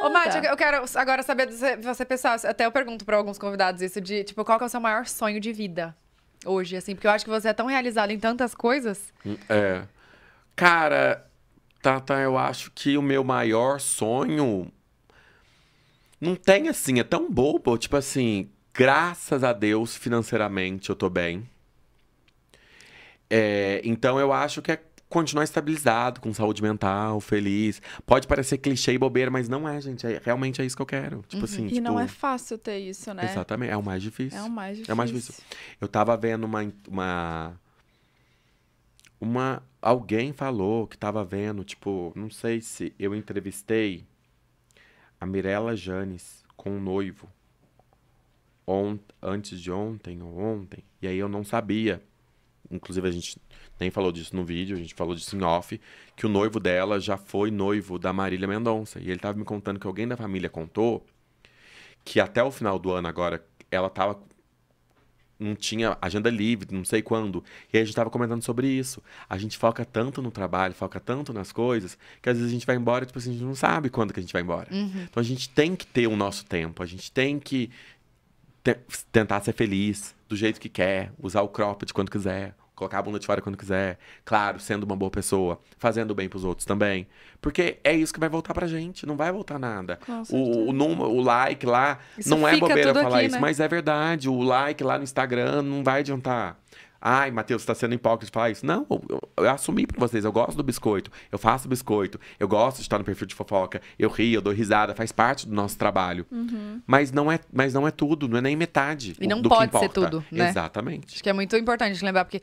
Ô, Mati, eu quero agora saber de você pessoal. Até eu pergunto pra alguns convidados isso de, tipo, qual que é o seu maior sonho de vida hoje, assim? Porque eu acho que você é tão realizado em tantas coisas. Hum, é. Cara, Tata, eu acho que o meu maior sonho... Não tem, assim, é tão bobo. Tipo assim, graças a Deus, financeiramente, eu tô bem. É, então, eu acho que é continuar estabilizado, com saúde mental, feliz. Pode parecer clichê e bobeira, mas não é, gente. É, realmente é isso que eu quero. Tipo uhum. assim. E tipo... não é fácil ter isso, né? Exatamente. É o mais difícil. É o mais difícil. É o mais difícil. Eu tava vendo uma. uma... Uma, alguém falou que tava vendo, tipo, não sei se eu entrevistei a Mirella Janes com um noivo ont antes de ontem ou ontem, e aí eu não sabia inclusive a gente nem falou disso no vídeo, a gente falou disso em off, que o noivo dela já foi noivo da Marília Mendonça. E ele tava me contando que alguém da família contou que até o final do ano agora ela tava não tinha agenda livre, não sei quando. E aí a gente estava comentando sobre isso. A gente foca tanto no trabalho, foca tanto nas coisas, que às vezes a gente vai embora, tipo assim, a gente não sabe quando que a gente vai embora. Uhum. Então a gente tem que ter o nosso tempo, a gente tem que te tentar ser feliz do jeito que quer, usar o cropped quando quiser, colocar a bunda de fora quando quiser, claro, sendo uma boa pessoa, fazendo bem pros outros também. Porque é isso que vai voltar pra gente, não vai voltar nada. O, o, o, like lá, isso não é bobeira falar aqui, isso, né? mas é verdade. O like lá no Instagram não vai adiantar. Ai, Matheus, está sendo hipócrita de falar isso. Não, eu, eu, eu assumi para vocês, eu gosto do biscoito, eu faço biscoito, eu gosto de estar no perfil de fofoca, eu rio, eu dou risada, faz parte do nosso trabalho. Uhum. Mas, não é, mas não é tudo, não é nem metade. E não do pode que ser tudo, né? Exatamente. Acho que é muito importante lembrar, porque